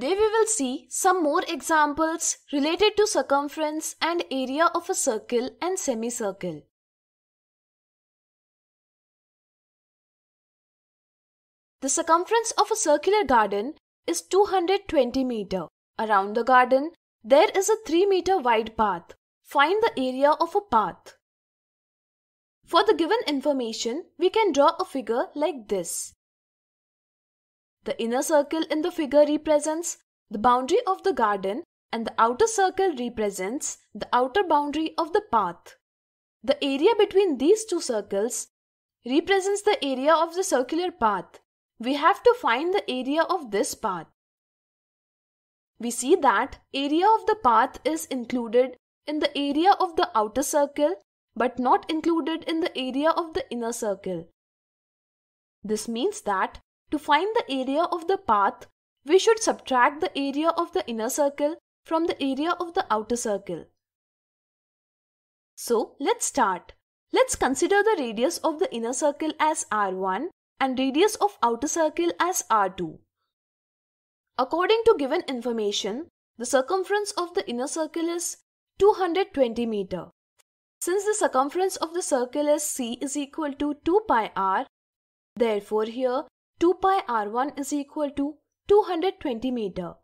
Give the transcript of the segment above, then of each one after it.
Today we will see some more examples related to circumference and area of a circle and semicircle. The circumference of a circular garden is 220 meter. Around the garden, there is a 3 meter wide path. Find the area of a path. For the given information, we can draw a figure like this. The inner circle in the figure represents the boundary of the garden and the outer circle represents the outer boundary of the path. The area between these two circles represents the area of the circular path. We have to find the area of this path. We see that area of the path is included in the area of the outer circle but not included in the area of the inner circle. This means that to find the area of the path, we should subtract the area of the inner circle from the area of the outer circle. So let's start. Let's consider the radius of the inner circle as r1 and radius of outer circle as r2. According to given information, the circumference of the inner circle is 220 meter. Since the circumference of the circle is c is equal to 2 pi r, therefore here 2 pi r1 is equal to 220 meter.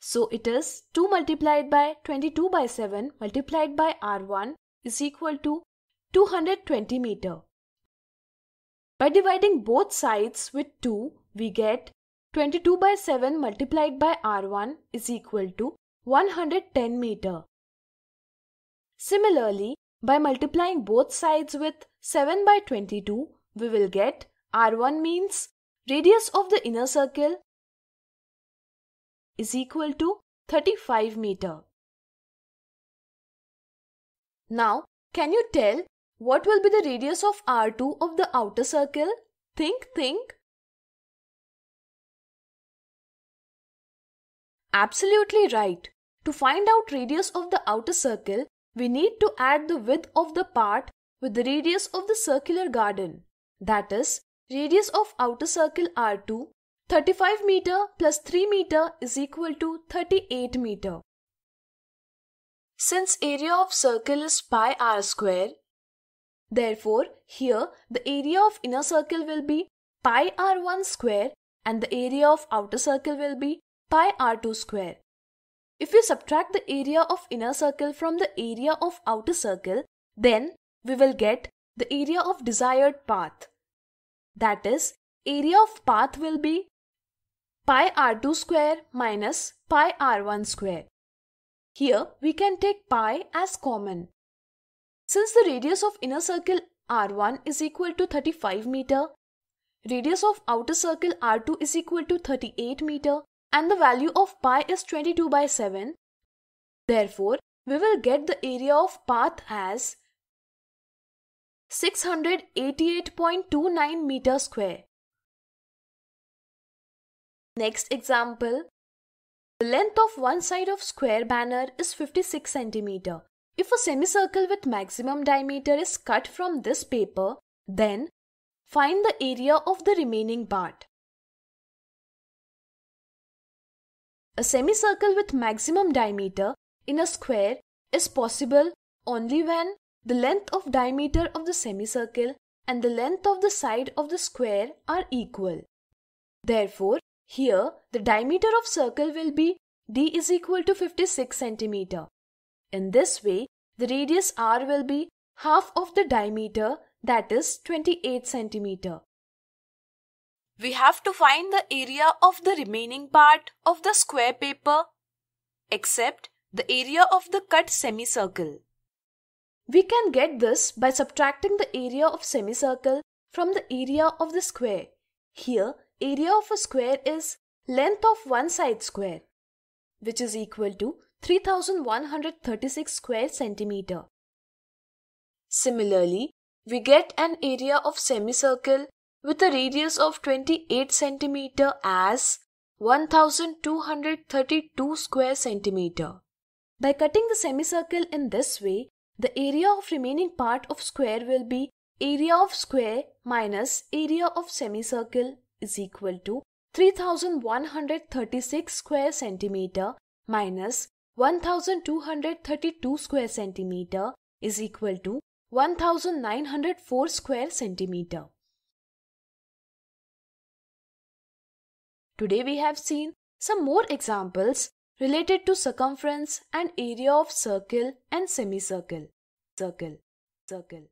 So it is 2 multiplied by 22 by 7 multiplied by r1 is equal to 220 meter. By dividing both sides with 2, we get 22 by 7 multiplied by r1 is equal to 110 meter. Similarly, by multiplying both sides with 7 by 22, we will get r1 means Radius of the inner circle is equal to 35 meter. Now, can you tell what will be the radius of R2 of the outer circle? Think, think. Absolutely right. To find out radius of the outer circle, we need to add the width of the part with the radius of the circular garden. That is, Radius of outer circle R2, 35 meter plus 3 meter is equal to 38 meter. Since area of circle is pi r square, therefore here the area of inner circle will be pi r1 square and the area of outer circle will be pi r2 square. If we subtract the area of inner circle from the area of outer circle, then we will get the area of desired path. That is, area of path will be pi r2 square minus pi r1 square. Here we can take pi as common. Since the radius of inner circle r1 is equal to 35 meter, radius of outer circle r2 is equal to 38 meter and the value of pi is 22 by 7, therefore we will get the area of path as 688.29 meter square. Next example. The length of one side of square banner is 56 centimeter. If a semicircle with maximum diameter is cut from this paper, then find the area of the remaining part. A semicircle with maximum diameter in a square is possible only when the length of diameter of the semicircle and the length of the side of the square are equal. Therefore, here the diameter of circle will be d is equal to 56 centimeter. In this way, the radius r will be half of the diameter that is 28 centimeter. We have to find the area of the remaining part of the square paper except the area of the cut semicircle. We can get this by subtracting the area of semicircle from the area of the square. Here, area of a square is length of one side square, which is equal to 3136 square centimeter. Similarly, we get an area of semicircle with a radius of 28 centimeter as 1232 square centimeter. By cutting the semicircle in this way, the area of remaining part of square will be area of square minus area of semicircle is equal to 3136 square centimeter minus 1232 square centimeter is equal to 1904 square centimeter. Today we have seen some more examples related to circumference and area of circle and semicircle. Circle. Circle.